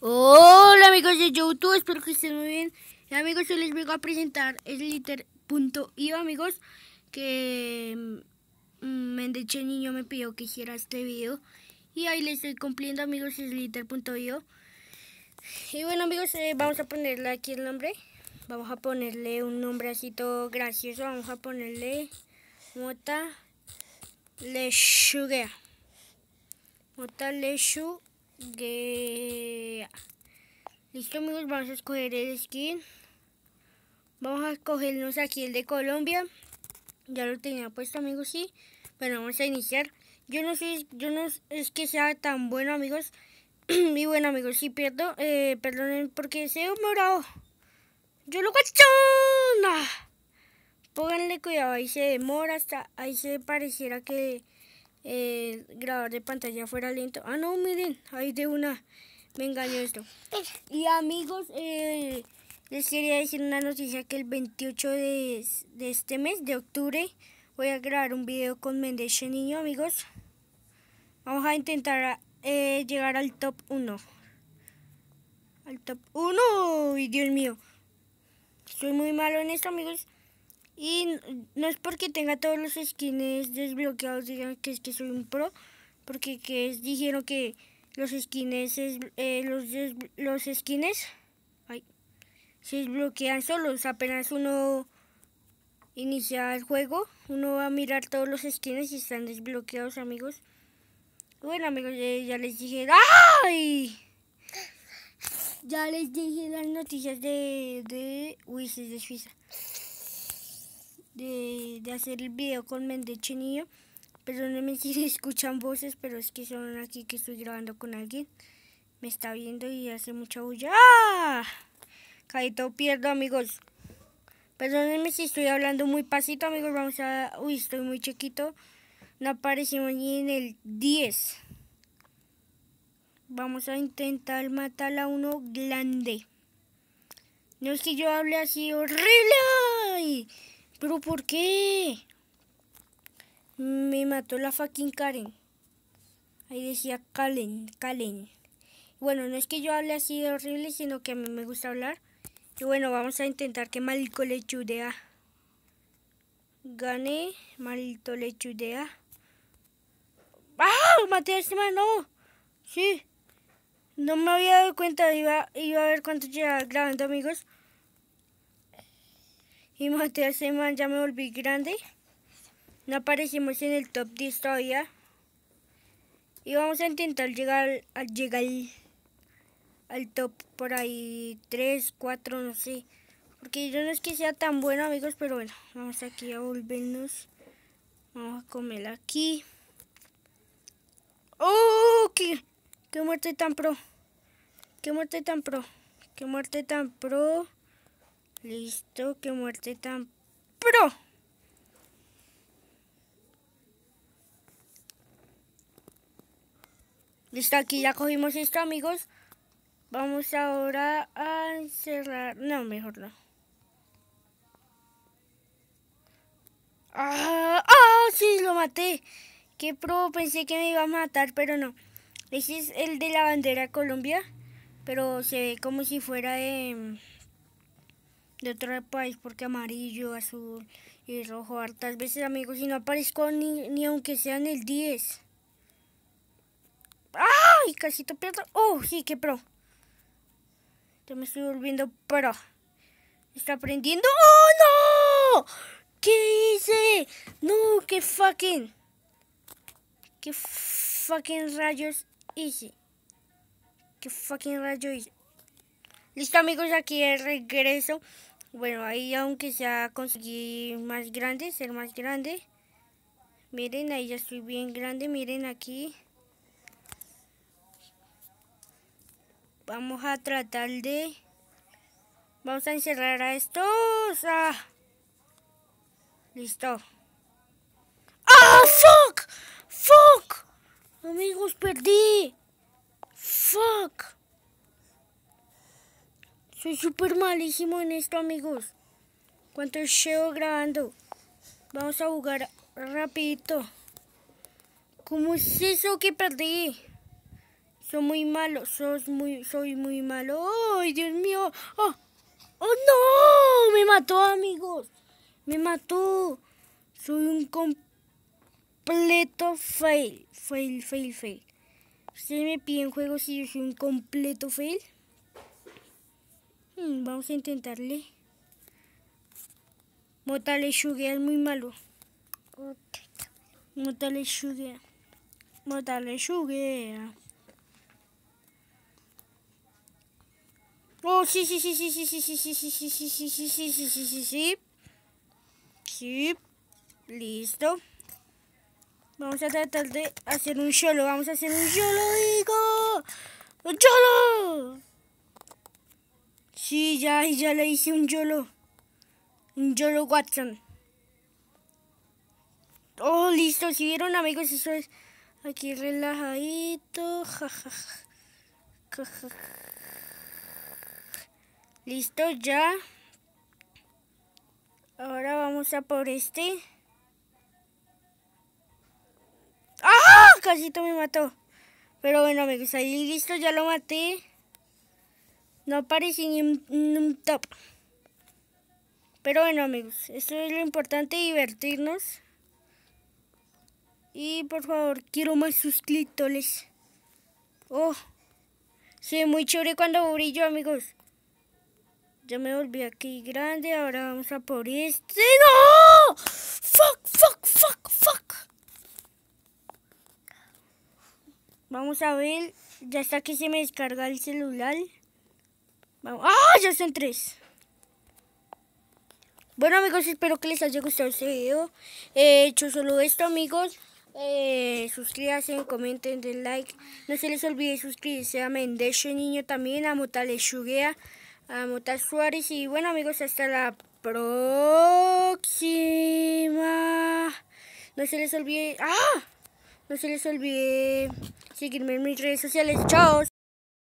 Hola amigos de YouTube, espero que estén muy bien. amigos, yo les vengo a presentar sliter.io amigos, que Mendeche mm, mm, Niño me pidió que hiciera este video. Y ahí les estoy cumpliendo amigos sliter.io. Y bueno amigos, eh, vamos a ponerle aquí el nombre. Vamos a ponerle un nombre así todo gracioso. Vamos a ponerle Mota Leshugea Mota Leshu Listo amigos, vamos a escoger el skin. Vamos a escogernos aquí el de Colombia. Ya lo tenía puesto amigos, sí. Bueno, vamos a iniciar. Yo no sé, yo no es que sea tan bueno amigos. y bueno amigos, si pierdo, eh, perdonen porque se ha morado. Yo lo cachona. Ah. Pónganle cuidado, ahí se demora hasta, ahí se pareciera que el eh, grabar de pantalla fuera lento. Ah, no, miren, ahí de una me engañó esto. Y amigos, eh, les quería decir una noticia que el 28 de, este mes, de octubre, voy a grabar un video con Mendeche Niño, amigos. Vamos a intentar eh, llegar al top 1. Al top 1. y Dios mío! Soy muy malo en esto, amigos. Y no es porque tenga todos los skins desbloqueados, digan que es que soy un pro, porque que dijeron que los skins, es, eh, los, los skins se desbloquean solos, apenas uno inicia el juego, uno va a mirar todos los skins y están desbloqueados amigos. Bueno amigos, eh, ya les dije, ¡ay! Ya les dije las noticias de, de, de Suiza de, hacer el video con Mendechenillo. Perdónenme si escuchan voces, pero es que son aquí que estoy grabando con alguien. Me está viendo y hace mucha bulla. ¡Ah! todo pierdo, amigos. Perdónenme si estoy hablando muy pasito, amigos. Vamos a... Uy, estoy muy chiquito. No aparecimos ni en el 10. Vamos a intentar matar a uno grande. No es que yo hable así horrible. ¿Pero por qué? Me mató la fucking Karen. Ahí decía Kalen, Karen. Bueno, no es que yo hable así de horrible, sino que a mí me gusta hablar. Y bueno, vamos a intentar que Malito lechudea. Gané, Malito chudea ¡Ah! Maté a este mano Sí. No me había dado cuenta, iba, iba a ver cuánto llevaba grabando, amigos. Y Mateo semana ya me volví grande. No aparecimos en el top 10 todavía. Y vamos a intentar llegar al llegar al top por ahí 3, 4, no sé. Porque yo no es que sea tan bueno, amigos, pero bueno, vamos aquí a volvernos. Vamos a comer aquí. ¡Oh! ¡Qué, qué muerte tan pro! ¡Qué muerte tan pro! ¡Qué muerte tan pro! Listo, qué muerte tan pro. Listo, aquí ya cogimos esto, amigos. Vamos ahora a encerrar... No, mejor no. ¡Ah! ¡Ah! Sí, lo maté. Qué pro, pensé que me iba a matar, pero no. Ese es el de la bandera Colombia, pero se ve como si fuera de de otro país porque amarillo, azul y rojo hartas veces, amigos, y no aparezco ni, aunque sea en el 10. ¡Ay! Casi te ¡Oh, sí, qué pro! Ya me estoy volviendo pro. ¿Está aprendiendo? ¡Oh, no! ¿Qué hice? No, qué fucking... ¿Qué fucking rayos hice? ¿Qué fucking rayos hice? Listo amigos, aquí el regreso. Bueno, ahí aunque sea conseguí más grande, ser más grande. Miren, ahí ya estoy bien grande, miren aquí. Vamos a tratar de... Vamos a encerrar a estos. Ah. Listo. ¡Ah, fuck! ¡Fuck! Amigos, perdí. ¡Fuck! Soy súper malísimo en esto, amigos. ¿Cuánto llevo grabando? Vamos a jugar rapidito. ¿Cómo es eso que perdí? Soy muy malo, soy muy, soy muy malo. ¡Ay, Dios mío! ¡Oh! ¡Oh, no! Me mató, amigos. Me mató. Soy un completo fail. Fail, fail, fail. Ustedes me piden juegos y yo soy un completo fail vamos a intentarle. Motale es muy malo. Motale Sugar. Motale Sugar. Oh, sí, sí, sí, sí, sí, sí, sí, sí, sí, sí, sí, sí, sí, sí, sí, sí, sí, sí. Sí. Listo. Vamos a tratar de hacer un solo. Vamos a hacer un solo, digo. ¡Un solo! Sí, ya, ya le hice un YOLO. Un YOLO Watson. Oh, listo. Si vieron, amigos, eso es aquí relajadito. listo, ya. Ahora vamos a por este. ¡Ah! Casito me mató. Pero bueno, amigos, ahí listo, ya lo maté no aparecen en, un top. Pero bueno amigos, esto es lo importante, divertirnos. Y por favor, quiero más suscriptores. Oh, se muy chévere cuando brillo amigos. Ya me volví aquí grande, ahora vamos a por este. ¡No! ¡Fuck, fuck, fuck, fuck! Vamos a ver, ya está que se me descarga el celular. ¡Ah! ya son tres. Bueno amigos, espero que les haya gustado este video. He hecho solo esto amigos. Eh, suscríbanse, comenten, den like. No se les olvide suscribirse a Mendeche Niño también, a Mota a Motal Suárez. Y bueno amigos, hasta la próxima. No se les olvide... ¡Ah! No se les olvide seguirme en mis redes sociales. ¡Chao!